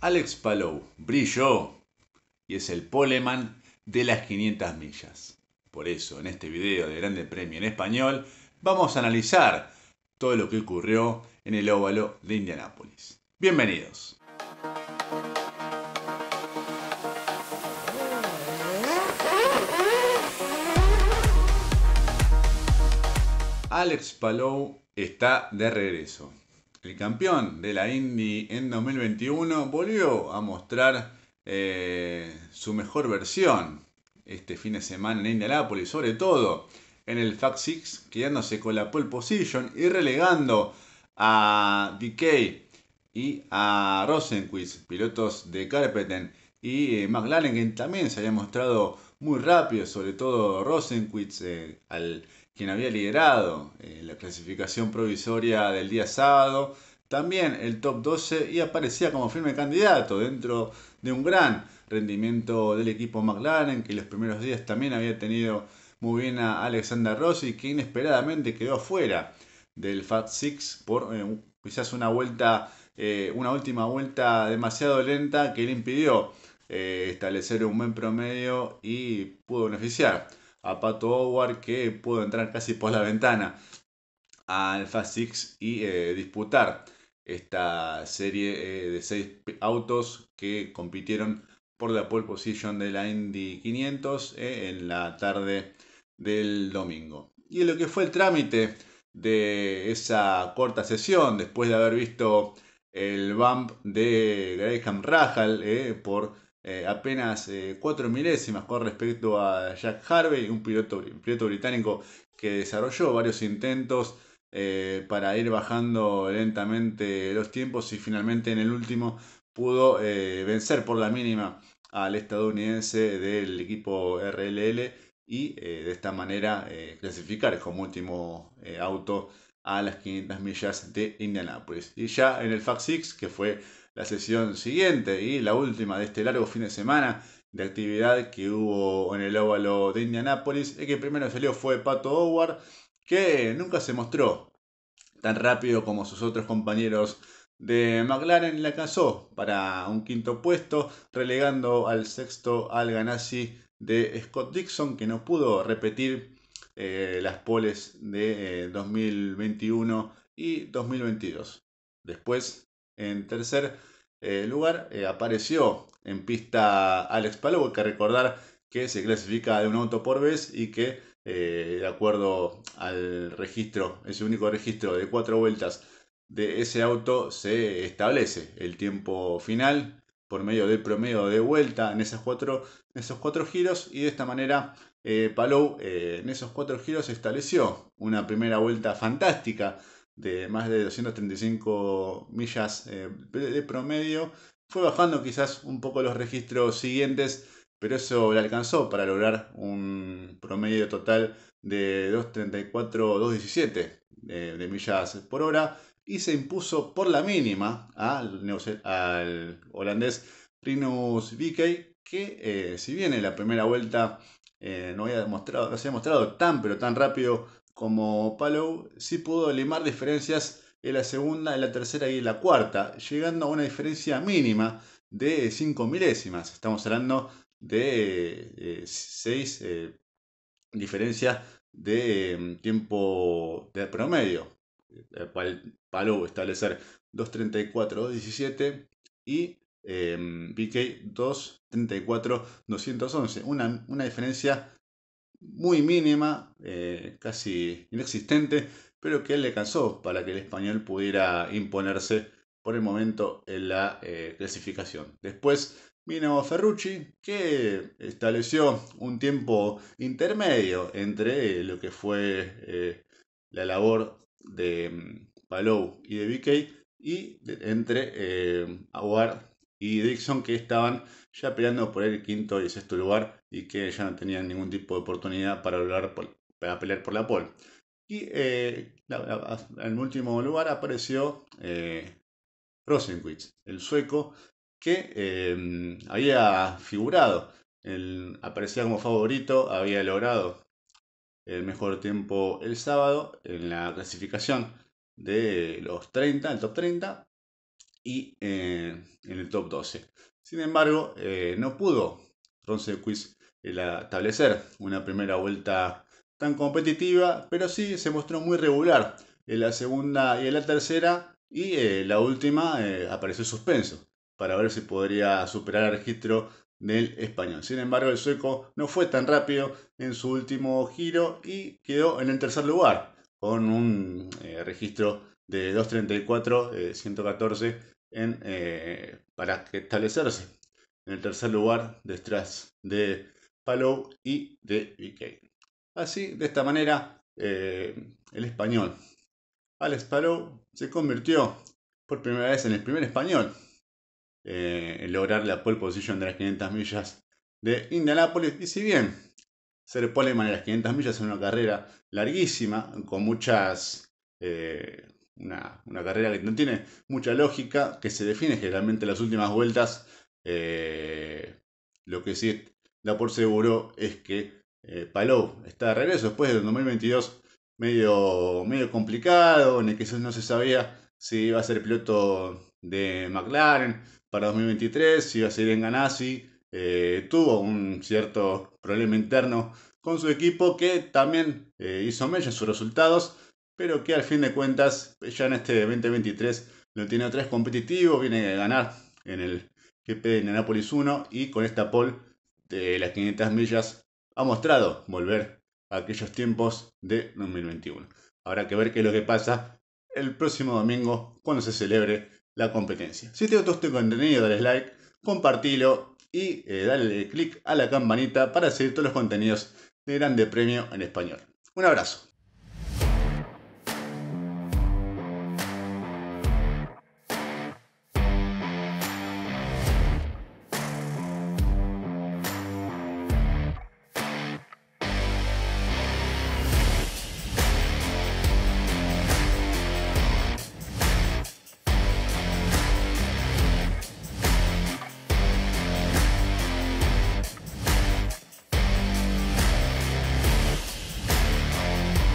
Alex Palou brilló y es el poleman de las 500 millas. Por eso, en este video de Grande Premio en Español, vamos a analizar todo lo que ocurrió en el óvalo de Indianápolis. Bienvenidos. Alex Palou está de regreso el campeón de la Indy en 2021, volvió a mostrar eh, su mejor versión este fin de semana en Indianápolis, sobre todo en el Fact 6, quedándose con la pole position y relegando a DK y a Rosenquist, pilotos de Carpeten y eh, McLaren, que también se había mostrado muy rápido, sobre todo Rosenquist eh, al quien había liderado eh, la clasificación provisoria del día sábado, también el top 12 y aparecía como firme candidato dentro de un gran rendimiento del equipo McLaren, que los primeros días también había tenido muy bien a Alexander Rossi, que inesperadamente quedó fuera del Fat Six por eh, quizás una vuelta, eh, una última vuelta demasiado lenta que le impidió establecer un buen promedio y pudo beneficiar a Pato Howard que pudo entrar casi por la ventana a Alpha Six y eh, disputar esta serie eh, de seis autos que compitieron por la pole position de la Indy 500 eh, en la tarde del domingo. Y en lo que fue el trámite de esa corta sesión, después de haber visto el bump de Graham Rahal por eh, apenas 4 eh, cuatro milésimas con respecto a Jack Harvey, un piloto, piloto británico que desarrolló varios intentos eh, para ir bajando lentamente los tiempos y finalmente en el último pudo vencer por la mínima al estadounidense del equipo RLL y de esta manera clasificar como último auto a las 500 millas de Indianápolis. Y ya en el FAC 6, que fue la sesión siguiente y la última de este largo fin de semana de actividad que hubo en el óvalo de Indianápolis. El que primero salió fue Pato Howard, que nunca se mostró tan rápido como sus otros compañeros de McLaren. La alcanzó para un quinto puesto, relegando al sexto al Ganassi de Scott Dixon, que no pudo repetir eh, las poles de 2021 eh, y 2022. Después en tercer eh, lugar eh, apareció en pista Alex Palou, hay que recordar que se clasifica de un auto por vez y que eh, de acuerdo al registro, ese único registro de cuatro vueltas de ese auto se establece el tiempo final por medio del promedio de vuelta en, cuatro, en esos cuatro giros y de esta manera Palou en esos cuatro giros estableció una primera vuelta fantástica de más de 235 millas eh, de promedio. Fue bajando quizás un poco los registros siguientes, pero eso le alcanzó para lograr un promedio total de 234-217 eh, de millas por hora y se impuso por la mínima al, holandés Rinus que eh, si bien en la primera vuelta no, había demostrado, no se ha demostrado tan pero tan rápido como Palou, sí pudo limar diferencias en la segunda, en la tercera y en la cuarta, llegando a una diferencia mínima de 5 milésimas. Estamos hablando de 6 eh, eh, diferencias de em, tiempo de promedio. Eh, Para Palou establecer 234-217 y BK 234 em, Una, una diferencia muy mínima, eh, casi inexistente, pero que él le cansó para que el español pudiera imponerse por el momento en la eh, clasificación. Después vino Ferrucci, que estableció un tiempo intermedio entre eh, lo que fue la labor de mm, Palou y de BK, y entre eh, Aguard y Dixon, que estaban ya peleando por el quinto y sexto lugar y que ya no tenían ningún tipo de oportunidad para, hablar para pelear por la pole. Y eh, en último lugar apareció eh, Rosenquist, el sueco, que em, había figurado, el, aparecía como favorito, había logrado el mejor tiempo el sábado en la clasificación de los 30, el top 30 y eh, en el top 12. Sin embargo, eh, no pudo Rosenquist el establecer una primera vuelta tan competitiva, pero sí se mostró muy regular en la segunda y en la tercera, y eh, la última eh, apareció suspenso para ver si podría superar el registro del español. Sin embargo, el sueco no fue tan rápido en su último giro y quedó en el tercer lugar con un eh, registro de 234, 114 en, para establecerse en el tercer lugar detrás de y de Así, de esta manera, eh, el español Alex Palou se convirtió por primera vez en el primer español eh, en lograr la pole position de las 500 millas de Indianápolis. Y si bien ser poleman de las 500 millas es una carrera larguísima, con muchas. Eh, una, carrera que no tiene mucha lógica, que se define generalmente en las últimas vueltas. lo que sí da por seguro es que eh, Palou está de regreso después del 2022 medio, medio complicado, en el que no se sabía si iba a ser piloto de McLaren para 2023, si iba a ser en Ganassi. Eh, tuvo un cierto problema interno con su equipo que también eh, hizo mella en sus resultados, pero que al fin de cuentas ya en este 2023 lo tiene otra vez competitivo, viene a ganar en el GP de Nápoles 1 y con esta pole de las 500 millas ha mostrado volver a aquellos tiempos de 2021. Habrá que ver qué es lo que pasa el próximo domingo cuando se celebre la competencia. Si te gustó este contenido, dale like, compartilo y eh, dale click a la campanita para seguir todos los contenidos de Grande Premio en español. Un abrazo.